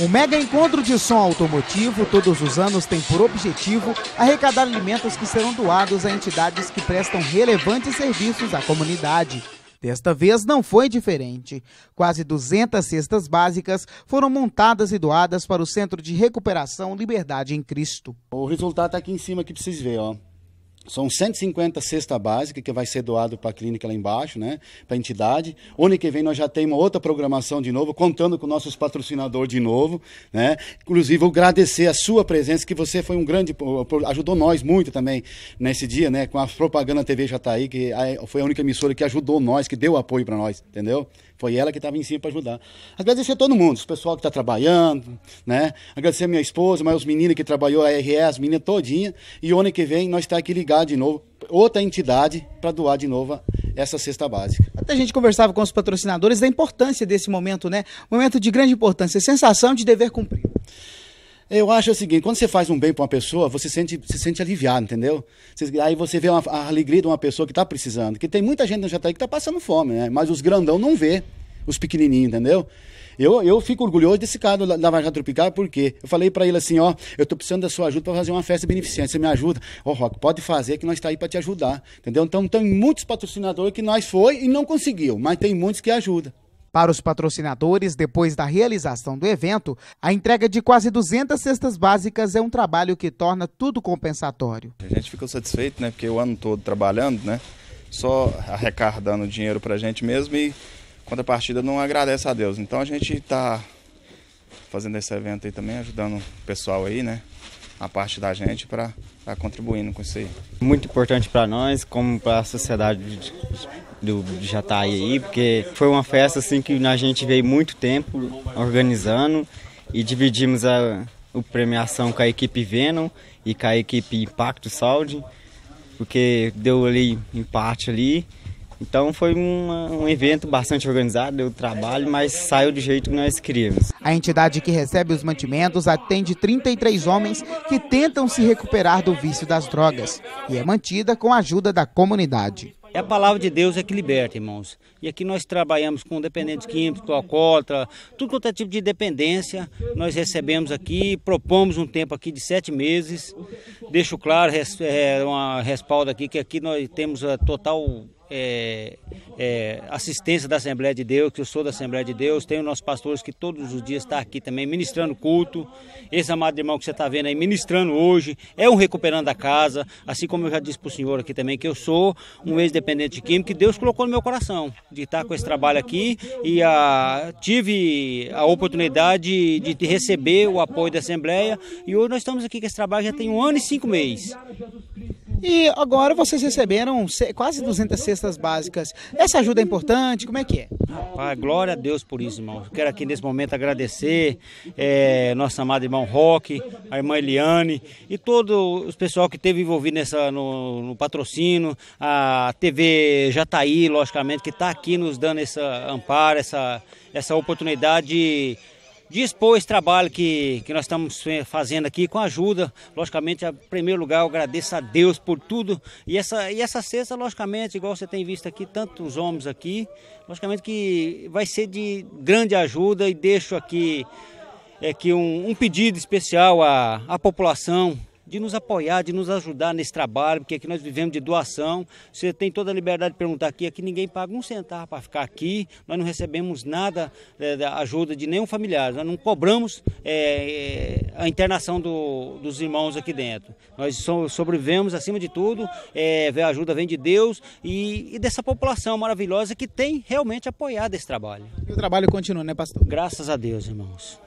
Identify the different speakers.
Speaker 1: O mega encontro de som automotivo todos os anos tem por objetivo arrecadar alimentos que serão doados a entidades que prestam relevantes serviços à comunidade. Desta vez não foi diferente. Quase 200 cestas básicas foram montadas e doadas para o Centro de Recuperação Liberdade em Cristo. O resultado está aqui em cima
Speaker 2: que vocês verem, ó. São 150 cesta básica que vai ser doado para a clínica lá embaixo, né? para a entidade. Ano que vem nós já temos outra programação de novo, contando com nossos patrocinadores de novo. Né? Inclusive, vou agradecer a sua presença, que você foi um grande. ajudou nós muito também nesse dia, né? com a propaganda TV já está aí, que foi a única emissora que ajudou nós, que deu apoio para nós, entendeu? Foi ela que estava em cima para ajudar. Agradecer a todo mundo, o pessoal que está trabalhando, né? agradecer a minha esposa, mas os meninos que trabalhou, a RS, as meninas todinha. E ano que vem nós está aqui ligado ligar de novo, outra entidade, para doar de novo essa cesta
Speaker 1: básica. Até a gente conversava com os patrocinadores da importância desse momento, né? Momento de grande importância, sensação de dever cumprido. Eu acho o seguinte, quando você faz um bem para uma pessoa, você sente, se sente
Speaker 2: aliviado, entendeu? aí você vê uma, a alegria de uma pessoa que está precisando, que tem muita gente no Jataí que está passando fome, né? Mas os grandão não vê, os pequenininhos, entendeu? Eu, eu fico orgulhoso desse cara da, da Tropical, porque eu falei para ele assim, ó, eu tô precisando da sua ajuda para fazer uma festa beneficente, você me ajuda? Ó, oh, Rock, pode fazer que nós está aí para te ajudar, entendeu? Então tem muitos patrocinadores que nós foi
Speaker 1: e não conseguiu, mas tem muitos que ajudam. Para os patrocinadores, depois da realização do evento, a entrega de quase 200 cestas básicas é um trabalho que torna tudo compensatório.
Speaker 2: A gente ficou satisfeito, né, porque o ano todo trabalhando, né, só arrecadando dinheiro para a gente mesmo e contrapartida não agradece a Deus. Então a gente está fazendo esse evento aí também, ajudando o pessoal aí, né? A parte da gente para estar tá
Speaker 3: contribuindo com isso aí. Muito importante para nós, como para a sociedade do Jataí aí, porque foi uma festa assim que a gente veio muito tempo organizando e dividimos a, a premiação com a equipe Venom e com a equipe Impacto Saúde, porque deu ali empate ali então foi uma, um evento bastante organizado, deu trabalho, mas saiu do jeito que nós queríamos.
Speaker 1: A entidade que recebe os mantimentos atende 33 homens que tentam se recuperar do vício das drogas e é mantida com a ajuda da comunidade.
Speaker 4: É a palavra de Deus é que liberta, irmãos. E aqui nós trabalhamos com dependentes químicos, alcoólatra, tudo quanto é tipo de dependência. Nós recebemos aqui, propomos um tempo aqui de sete meses. Deixo claro, é, uma respaldo aqui, que aqui nós temos a é, total é, é, assistência da Assembleia de Deus, que eu sou da Assembleia de Deus, tenho nossos pastores que todos os dias estão tá aqui também ministrando culto. Esse amado irmão que você está vendo aí ministrando hoje é um recuperando a casa, assim como eu já disse para o senhor aqui também que eu sou um ex-dependente de química que Deus colocou no meu coração de estar tá com esse trabalho aqui e a, ah, tive a oportunidade de, de receber o apoio da Assembleia e hoje nós estamos aqui com esse trabalho já tem um ano e cinco meses.
Speaker 1: E agora vocês receberam quase 200 cestas básicas. Essa ajuda é importante? Como é que é?
Speaker 4: Rapaz, glória a Deus por isso, irmão. Quero aqui nesse momento agradecer é, nosso amado irmão Roque, a irmã Eliane e todo o pessoal que esteve envolvido nessa, no, no patrocínio, a TV Jataí, logicamente, que está aqui nos dando esse amparo, essa, essa oportunidade de dispor esse trabalho que, que nós estamos fazendo aqui com ajuda. Logicamente, em primeiro lugar, eu agradeço a Deus por tudo. E essa, e essa cesta, logicamente, igual você tem visto aqui, tantos homens aqui, logicamente que vai ser de grande ajuda e deixo aqui, é, aqui um, um pedido especial à, à população de nos apoiar, de nos ajudar nesse trabalho, porque aqui nós vivemos de doação. Você tem toda a liberdade de perguntar aqui, aqui ninguém paga um centavo para ficar aqui, nós não recebemos nada é, da ajuda de nenhum familiar, nós não cobramos é, é a internação do, dos irmãos aqui dentro. Nós so, sobrevivemos, acima de tudo, é, a ajuda vem de Deus e, e, dessa população maravilhosa que tem realmente apoiado esse trabalho. E o trabalho continua, né, pastor? Graças a Deus, irmãos.